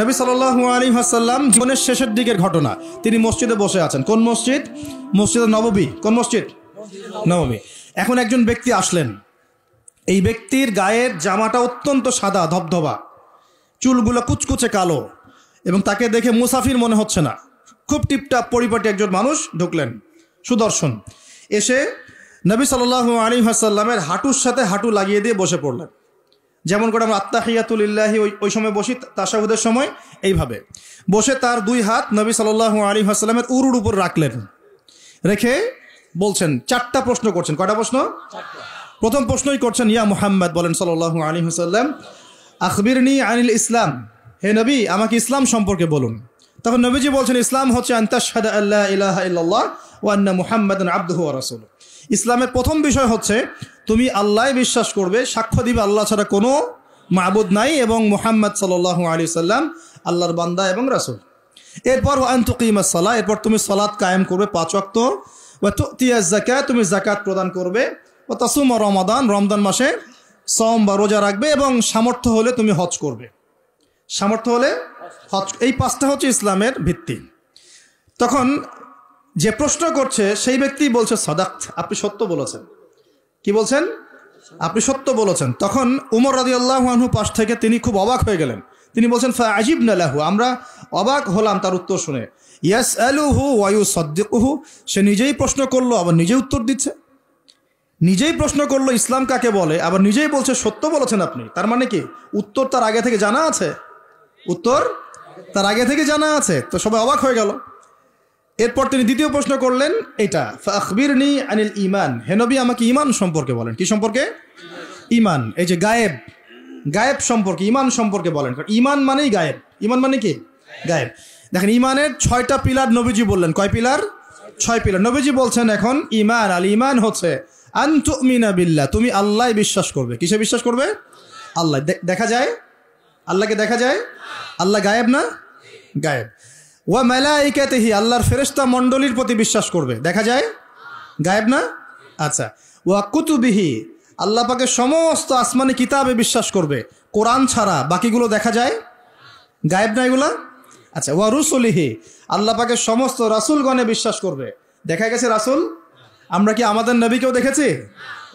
নবী সাল্লাহ আলী হাসাল্লাম জীবনের শেষের দিকের ঘটনা তিনি মসজিদে বসে আছেন কোন মসজিদ মসজিদ নববী কোন মসজিদ নববী এখন একজন ব্যক্তি আসলেন এই ব্যক্তির গায়ের জামাটা অত্যন্ত সাদা ধবধবা চুলগুলো কুচকুচে কালো এবং তাকে দেখে মুসাফির মনে হচ্ছে না খুব টিপটাপ পরিপাটি একজন মানুষ ঢুকলেন সুদর্শন এসে নবী সাল্লাহ আলী হাসাল্লামের হাঁটুর সাথে হাঁটু লাগিয়ে দিয়ে বসে পড়লেন যেমন করে আমরা হিয়াতুল ইল্লাহি ওই ওই সময় বসি তাসাহুদের সময় এইভাবে বসে তার দুই হাত নবী সাল্লু আলী আসসালামের উরুর উপর রাখলেন রেখে বলছেন চারটা প্রশ্ন করছেন কয়টা প্রশ্ন প্রথম প্রশ্নই করছেন ইয়া মুহাম্মদ বলেন সাল্লু আলী হাসাল্লাম আখবিরনি আনিল ইসলাম হে নবী আমাকে ইসলাম সম্পর্কে বলুন তখন নবীজি বলছেন ইসলাম হচ্ছে আন্তাসাদা আল্লাহ ইলাহা ইল্লাল্লাহ ও আন্না মুহাম্মদ আব্দুহ রাসুল ইসলামের প্রথম বিষয় হচ্ছে তুমি আল্লাহ বিশ্বাস করবে সাক্ষ্য দিবে আল্লাহ ছাড়া কোনো মাহবুদ নাই এবং মোহাম্মদ সাল্লাহ আলী সাল্লাম আল্লাহর বান্দা এবং রাসুল এরপর আন্তকিমা এরপর তুমি সালাদ কায়েম করবে পাঁচ অক্ত তুমি জাকাত প্রদান করবে ও তাসুম রমাদান রমদান মাসে সম বা রোজা রাখবে এবং সামর্থ্য হলে তুমি হজ করবে সামর্থ্য হলে হজ এই পাঁচটা হচ্ছে ইসলামের ভিত্তি তখন যে প্রশ্ন করছে সেই ব্যক্তি বলছে সাদাক আপনি সত্য বলেছেন কি বলছেন আপনি সত্য বলেছেন তখন উমর রাজি আল্লাহু পাশ থেকে তিনি খুব অবাক হয়ে গেলেন তিনি বলছেন ফা আজিব নালাহু আমরা অবাক হলাম তার উত্তর শুনে ইয়াস হু ওয়ায়ু সদ্দিকুহু সে নিজেই প্রশ্ন করলো আবার নিজেই উত্তর দিচ্ছে নিজেই প্রশ্ন করলো ইসলাম কাকে বলে আবার নিজেই বলছে সত্য বলেছেন আপনি তার মানে কি উত্তর তার আগে থেকে জানা আছে উত্তর তার আগে থেকে জানা আছে তো সবাই অবাক হয়ে গেল এরপর তিনি দ্বিতীয় প্রশ্ন করলেন এটা আকবিরনি আনিল ইমান হেনবি আমাকে ইমান সম্পর্কে বলেন কি সম্পর্কে ইমান এই যে গায়েব গায়েব সম্পর্কে ইমান সম্পর্কে বলেন কারণ ইমান মানেই গায়েব ইমান মানে কি গায়েব দেখেন ইমানের ছয়টা পিলার নবীজি বললেন কয় পিলার ছয় পিলার নবীজি বলছেন এখন ইমান আল ইমান হচ্ছে আন্তমিনা বিল্লা তুমি আল্লাহ বিশ্বাস করবে কিসে বিশ্বাস করবে আল্লাহ দেখা যায় আল্লাহকে দেখা যায় আল্লাহ গায়েব না গায়েব ওয়া মেলাইকাতেহি আল্লাহর ফেরেস্তা মণ্ডলীর প্রতি বিশ্বাস করবে দেখা যায় গায়েব না আচ্ছা ওয়া কুতুবিহি আল্লাহ পাকে সমস্ত আসমানি কিতাবে বিশ্বাস করবে কোরআন ছাড়া বাকিগুলো দেখা যায় গায়েব না এগুলা আচ্ছা ওয়া রুসুলিহি আল্লাহ পাকে সমস্ত রাসুলগণে বিশ্বাস করবে দেখা গেছে রাসুল আমরা কি আমাদের নবীকেও দেখেছি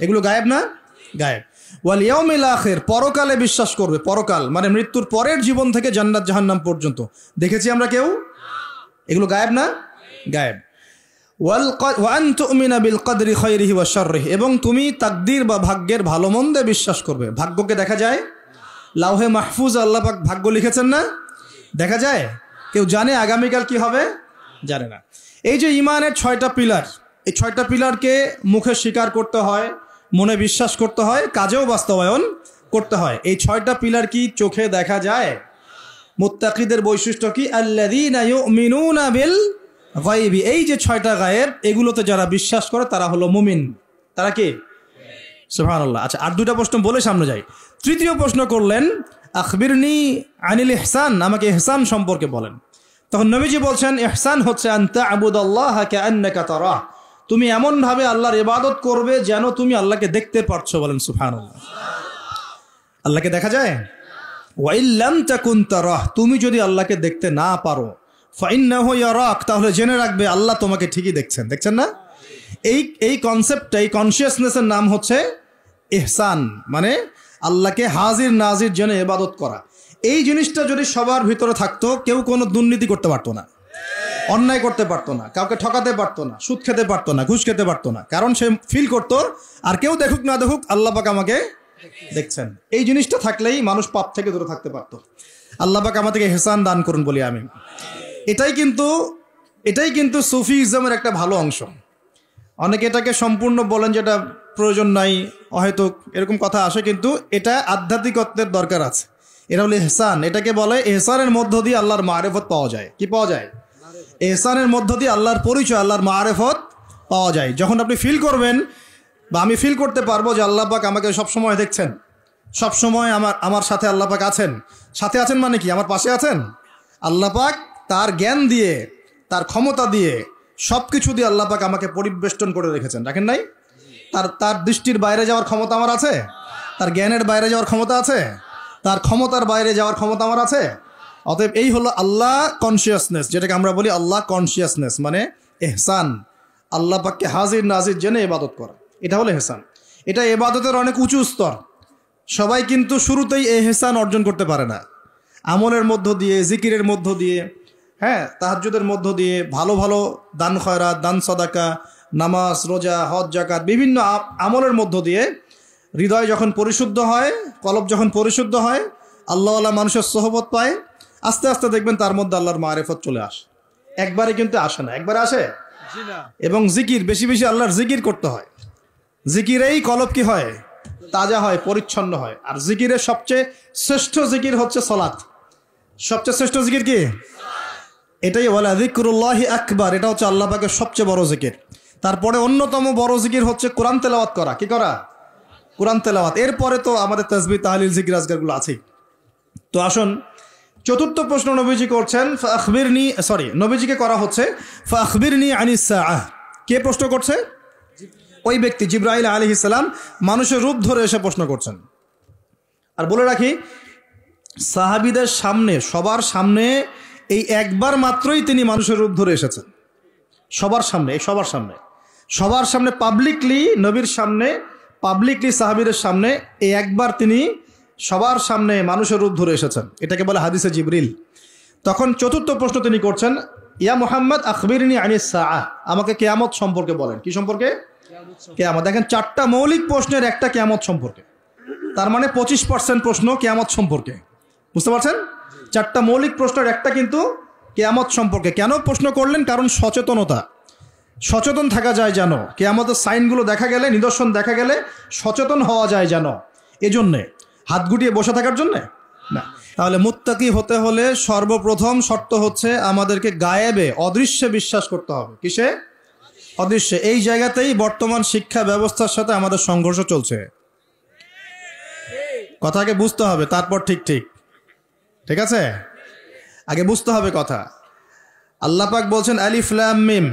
এগুলো গায়েব না গায়েব ওয়াল ইয়াউমিল আখের পরকালে বিশ্বাস করবে পরকাল মানে মৃত্যুর পরের জীবন থেকে জান্নাত জাহান্নাম পর্যন্ত দেখেছি আমরা কেউ এগুলো গায়েব না গায়েব ওয়াল ওয়ান তুমিনা বিল কদরি খৈরিহি ওয়া শর্রিহি এবং তুমি তাকদির বা ভাগ্যের ভালো মন্দে বিশ্বাস করবে ভাগ্যকে দেখা যায় লাউহে মাহফুজ আল্লাহ ভাগ্য লিখেছেন না দেখা যায় কেউ জানে আগামীকাল কি হবে জানে না এই যে ইমানের ছয়টা পিলার এই ছয়টা পিলারকে মুখে স্বীকার করতে হয় মনে বিশ্বাস করতে হয় কাজেও বাস্তবায়ন করতে হয় এই ছয়টা পিলার কি চোখে দেখা যায় মুত্তাকিদের বৈশিষ্ট্য কি আল্লাহিনুনাবিল গাইবি এই যে ছয়টা গায়েব এগুলোতে যারা বিশ্বাস করে তারা হলো মুমিন তারা কে সুবহানাল্লাহ আচ্ছা আর দুটা প্রশ্ন বলে সামনে যাই তৃতীয় প্রশ্ন করলেন আখবিরনি আনিল এহসান আমাকে এহসান সম্পর্কে বলেন তখন নবীজি বলছেন এহসান হচ্ছে আন্তা আবুদ আল্লাহ তারা তুমি এমনভাবে আল্লাহর ইবাদত করবে যেন তুমি আল্লাহকে দেখতে পারছো বলেন সুফান আল্লাহকে দেখা যায় ওয়াইল্লাম তাকুন তারাহ তুমি যদি আল্লাহকে দেখতে না পারো তাহলে জেনে রাখবে আল্লাহ তোমাকে ঠিকই দেখছেন দেখছেন না এই এই কনসেপ্টটা এই কনসিয়াসনেসের নাম হচ্ছে এহসান মানে আল্লাহকে হাজির নাজির জেনে এবাদত করা এই জিনিসটা যদি সবার ভিতরে থাকতো কেউ কোনো দুর্নীতি করতে পারতো না অন্যায় করতে পারতো না কাউকে ঠকাতে পারতো না সুদ খেতে পারতো না ঘুষ খেতে পারতো না কারণ সে ফিল করতো আর কেউ দেখুক না দেখুক আল্লাহ পাক আমাকে দেখছেন এই জিনিসটা থাকলেই মানুষ পাপ থেকে দূরে থাকতে পারত আল্লাহবাক আমাদেরকে হেসান দান করুন বলি আমি এটাই কিন্তু এটাই কিন্তু সুফি ইজমের একটা ভালো অংশ অনেকে এটাকে সম্পূর্ণ বলেন যেটা প্রয়োজন নাই হয়তো এরকম কথা আসে কিন্তু এটা আধ্যাত্মিকত্বের দরকার আছে এটা হলো এহসান এটাকে বলে এহসানের মধ্য দিয়ে আল্লাহর মারেফত পাওয়া যায় কি পাওয়া যায় এহসানের মধ্য দিয়ে আল্লাহর পরিচয় আল্লাহর মারেফত পাওয়া যায় যখন আপনি ফিল করবেন বা আমি ফিল করতে পারবো যে আল্লাপাক আমাকে সবসময় দেখছেন সবসময় আমার আমার সাথে আল্লাপাক আছেন সাথে আছেন মানে কি আমার পাশে আছেন আল্লাপাক তার জ্ঞান দিয়ে তার ক্ষমতা দিয়ে সব কিছু দিয়ে আল্লাপাক আমাকে পরিবেষ্টন করে রেখেছেন রাখেন নাই তার তার দৃষ্টির বাইরে যাওয়ার ক্ষমতা আমার আছে তার জ্ঞানের বাইরে যাওয়ার ক্ষমতা আছে তার ক্ষমতার বাইরে যাওয়ার ক্ষমতা আমার আছে অতএব এই হলো আল্লাহ কনসিয়াসনেস যেটাকে আমরা বলি আল্লাহ কনসিয়াসনেস মানে এহসান আল্লাপাককে হাজির নাজির জেনে ইবাদত করা এটা হলো হেসান এটা এবাদতের অনেক উঁচু স্তর সবাই কিন্তু শুরুতেই এই হেসান অর্জন করতে পারে না আমলের মধ্য দিয়ে জিকিরের মধ্য দিয়ে হ্যাঁ তাহাজুদের মধ্য দিয়ে ভালো ভালো দান খয়রাত দান সদাকা নামাজ রোজা হজ জাকাত বিভিন্ন আমলের মধ্য দিয়ে হৃদয় যখন পরিশুদ্ধ হয় কলব যখন পরিশুদ্ধ হয় আল্লাহ আল্লাহ মানুষের সহবত পায় আস্তে আস্তে দেখবেন তার মধ্যে আল্লাহর মারেফত চলে আসে একবারে কিন্তু আসে না একবারে আসে এবং জিকির বেশি বেশি আল্লাহর জিকির করতে হয় জিকিরেই কলব কি হয় তাজা হয় পরিচ্ছন্ন হয় আর জিকিরের সবচেয়ে শ্রেষ্ঠ জিকির হচ্ছে সলাৎ সবচেয়ে শ্রেষ্ঠ জিকির কি এটাই বলে জিকুরুল্লাহ আকবর এটা হচ্ছে আল্লাহ সবচেয়ে বড় জিকির তারপরে অন্যতম বড় জিকির হচ্ছে কোরআন তেলাওয়াত করা কি করা কোরআন তেলাওয়াত এরপরে তো আমাদের তসবি তাহলিল জিকির আজগারগুলো আছেই তো আসুন চতুর্থ প্রশ্ন নবীজি করছেন ফাখবিরনি সরি নবীজিকে করা হচ্ছে ফাখবিরনি আনিস কে প্রশ্ন করছে ওই ব্যক্তি জিব্রাহিল আলী ইসলাম মানুষের রূপ ধরে এসে প্রশ্ন করছেন আর বলে রাখি সাহাবিদের সামনে সবার সামনে এই একবার মাত্রই তিনি মানুষের রূপ ধরে এসেছেন সবার সামনে এই সবার সামনে সবার সামনে পাবলিকলি নবীর সামনে পাবলিকলি সাহাবিদের সামনে এই একবার তিনি সবার সামনে মানুষের রূপ ধরে এসেছেন এটাকে বলে হাদিসে জিবরিল তখন চতুর্থ প্রশ্ন তিনি করছেন ইয়া মোহাম্মদ আখবিরিনী আনিস আমাকে কেয়ামত সম্পর্কে বলেন কি সম্পর্কে কেয়ামত দেখেন চারটা মৌলিক প্রশ্নের একটা কেয়ামত সম্পর্কে তার মানে পঁচিশ পার্সেন্ট প্রশ্ন কেয়ামত সম্পর্কে বুঝতে পারছেন চারটা মৌলিক প্রশ্নের একটা কিন্তু কেয়ামত সম্পর্কে কেন প্রশ্ন করলেন কারণ সচেতনতা সচেতন থাকা যায় যেন কেয়ামতের সাইনগুলো দেখা গেলে নিদর্শন দেখা গেলে সচেতন হওয়া যায় যেন এজন্যে হাত গুটিয়ে বসে থাকার জন্যে না তাহলে মুত্তাকি হতে হলে সর্বপ্রথম শর্ত হচ্ছে আমাদেরকে গায়েবে অদৃশ্যে বিশ্বাস করতে হবে কিসে অদৃশ্য এই জায়গাতেই বর্তমান শিক্ষা ব্যবস্থার সাথে আমাদের সংঘর্ষ চলছে কথা আগে বুঝতে হবে তারপর ঠিক ঠিক ঠিক আছে আগে বুঝতে হবে কথা আল্লাপাক বলছেন আলিফলাম মিম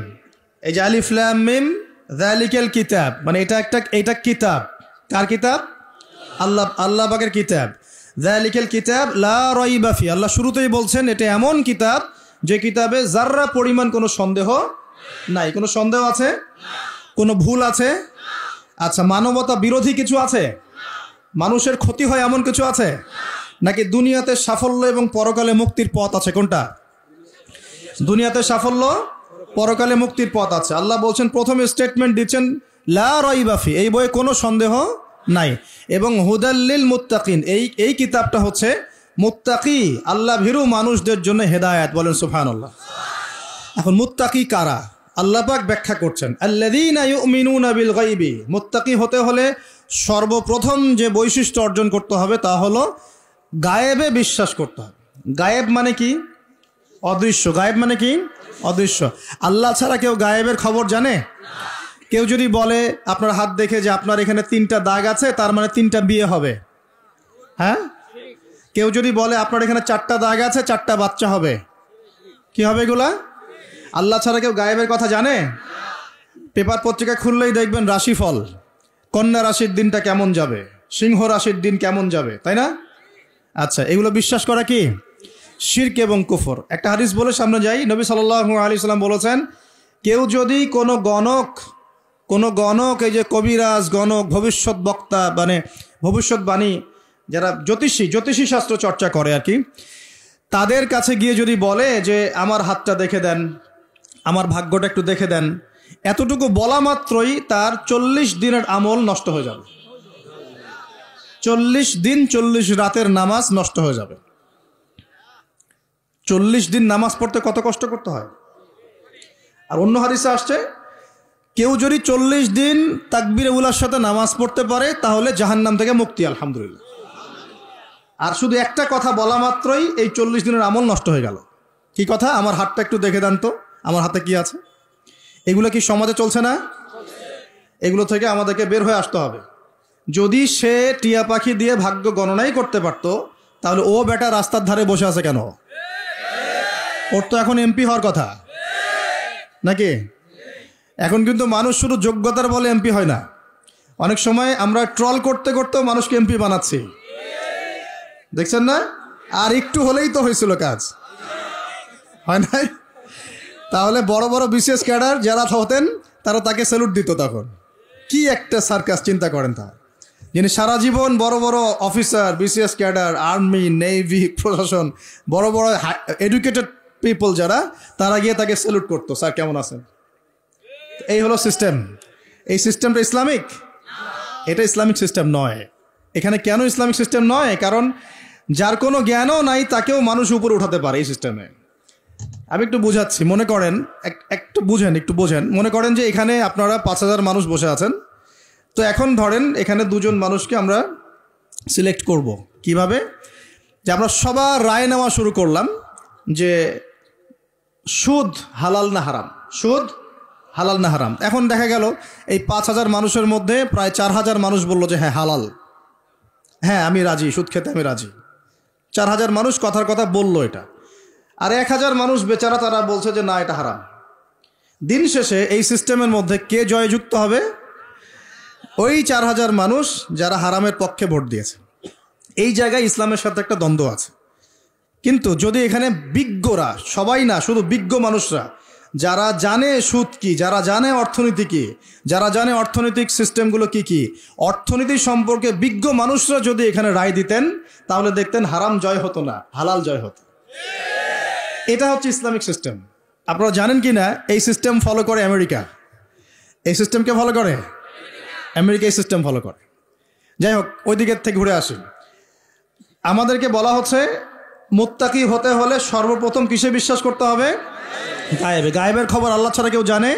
এই যে আলিফলাম মিম দ্যালিকেল কিতাব মানে এটা একটা এটা কিতাব কার কিতাব আল্লাহ আল্লাহ পাকের কিতাব দ্যালিকেল কিতাব লা আল্লাহ শুরুতেই বলছেন এটা এমন কিতাব যে কিতাবে যাররা পরিমাণ কোনো সন্দেহ নাই কোনো সন্দেহ আছে কোনো ভুল আছে আচ্ছা মানবতা বিরোধী কিছু আছে মানুষের ক্ষতি হয় এমন কিছু আছে নাকি দুনিয়াতে সাফল্য এবং পরকালে মুক্তির পথ আছে কোনটা দুনিয়াতে সাফল্য পরকালে মুক্তির পথ আছে আল্লাহ বলছেন প্রথম স্টেটমেন্ট দিচ্ছেন লা এই বইয়ে কোনো সন্দেহ নাই এবং হুদাল্লিল মুত্তাকিন এই এই কিতাবটা হচ্ছে মুত্তাকি আল্লাহ ভীরু মানুষদের জন্য হেদায়াত বলেন সুফান এখন মুত্তাকি কারা আল্লাপাক ব্যাখ্যা করছেন বিল মোত্তাকি হতে হলে সর্বপ্রথম যে বৈশিষ্ট্য অর্জন করতে হবে তা হলো গায়েবে বিশ্বাস করতে হবে গায়েব মানে কি অদৃশ্য গায়েব মানে কি অদৃশ্য আল্লাহ ছাড়া কেউ গায়েবের খবর জানে কেউ যদি বলে আপনার হাত দেখে যে আপনার এখানে তিনটা দাগ আছে তার মানে তিনটা বিয়ে হবে হ্যাঁ কেউ যদি বলে আপনার এখানে চারটা দাগ আছে চারটা বাচ্চা হবে কি হবে এগুলা আল্লাহ ছাড়া কেউ গায়েবের কথা জানে পেপার পত্রিকা খুললেই দেখবেন রাশিফল কন্যা রাশির দিনটা কেমন যাবে সিংহ রাশির দিন কেমন যাবে তাই না আচ্ছা এগুলো বিশ্বাস করা কি শির্ক এবং কুফর একটা হাদিস বলে সামনে যাই নবী সাল আলি সাল্লাম বলেছেন কেউ যদি কোনো গণক কোনো গণক এই যে কবিরাজ গণক ভবিষ্যৎ বক্তা মানে ভবিষ্যৎবাণী যারা জ্যোতিষী জ্যোতিষী শাস্ত্র চর্চা করে আর কি তাদের কাছে গিয়ে যদি বলে যে আমার হাতটা দেখে দেন আমার ভাগ্যটা একটু দেখে দেন এতটুকু বলা মাত্রই তার চল্লিশ দিনের আমল নষ্ট হয়ে যাবে চল্লিশ দিন চল্লিশ রাতের নামাজ নষ্ট হয়ে যাবে চল্লিশ দিন নামাজ পড়তে কত কষ্ট করতে হয় আর অন্য হাদিসে আসছে কেউ যদি চল্লিশ দিন তাকবির উলার সাথে নামাজ পড়তে পারে তাহলে জাহান্নাম থেকে মুক্তি আলহামদুলিল্লাহ আর শুধু একটা কথা বলা মাত্রই এই চল্লিশ দিনের আমল নষ্ট হয়ে গেল কি কথা আমার হাতটা একটু দেখে দেন তো আমার হাতে কি আছে এগুলো কি সমাজে চলছে না এগুলো থেকে আমাদেরকে বের হয়ে আসতে হবে যদি সে টিয়া পাখি দিয়ে ভাগ্য গণনাই করতে পারত তাহলে ও বেটা রাস্তার ধারে বসে আছে কেন ওর তো এখন এমপি হওয়ার কথা নাকি এখন কিন্তু মানুষ শুধু যোগ্যতার বলে এমপি হয় না অনেক সময় আমরা ট্রল করতে করতেও মানুষকে এমপি বানাচ্ছি দেখছেন না আর একটু হলেই তো হয়েছিল কাজ হয় নাই তাহলে বড় বড় বিশেষ ক্যাডার যারা হতেন তারা তাকে স্যালুট দিত তখন কি একটা সার্কাস চিন্তা করেন তা যিনি সারা জীবন বড় বড় officer BCS cadre army navy প্রশাসন বড় বড় এডুকেটেড পিপল যারা তারা গিয়ে তাকে স্যালুট করতো স্যার কেমন আছেন এই হলো সিস্টেম এই সিস্টেমটা ইসলামিক এটা ইসলামিক সিস্টেম নয় এখানে কেন ইসলামিক সিস্টেম নয় কারণ যার কোনো জ্ঞানও নাই তাকেও মানুষ উপরে উঠাতে পারে এই সিস্টেমে আমি একটু বুঝাচ্ছি মনে করেন একটু বুঝেন একটু বোঝেন মনে করেন যে এখানে আপনারা পাঁচ হাজার মানুষ বসে আছেন তো এখন ধরেন এখানে দুজন মানুষকে আমরা সিলেক্ট করব কিভাবে যে আমরা সবার রায় নেওয়া শুরু করলাম যে সুদ হালাল না হারাম সুদ হালাল না হারাম এখন দেখা গেল এই পাঁচ হাজার মানুষের মধ্যে প্রায় চার হাজার মানুষ বলল যে হ্যাঁ হালাল হ্যাঁ আমি রাজি সুদ খেতে আমি রাজি চার হাজার মানুষ কথার কথা বলল এটা আর এক হাজার মানুষ বেচারা তারা বলছে যে না এটা হারাম দিন শেষে এই সিস্টেমের মধ্যে কে জয়যুক্ত হবে ওই চার হাজার মানুষ যারা হারামের পক্ষে ভোট দিয়েছে এই জায়গায় ইসলামের সাথে একটা দ্বন্দ্ব আছে কিন্তু যদি এখানে বিজ্ঞরা সবাই না শুধু বিজ্ঞ মানুষরা যারা জানে সুদ কি যারা জানে অর্থনীতি কি যারা জানে অর্থনৈতিক সিস্টেমগুলো কি কি অর্থনীতি সম্পর্কে বিজ্ঞ মানুষরা যদি এখানে রায় দিতেন তাহলে দেখতেন হারাম জয় হতো না হালাল জয় হতো এটা হচ্ছে ইসলামিক সিস্টেম আপনারা জানেন কি না এই সিস্টেম ফলো করে আমেরিকা এই সিস্টেমকে ফলো করে আমেরিকা এই সিস্টেম ফলো করে যাই হোক ওই দিকের থেকে ঘুরে আসি আমাদেরকে বলা হচ্ছে মোত্তাকি হতে হলে সর্বপ্রথম কিসে বিশ্বাস করতে হবে গায়েবে গায়েবের খবর আল্লাহ ছাড়া কেউ জানে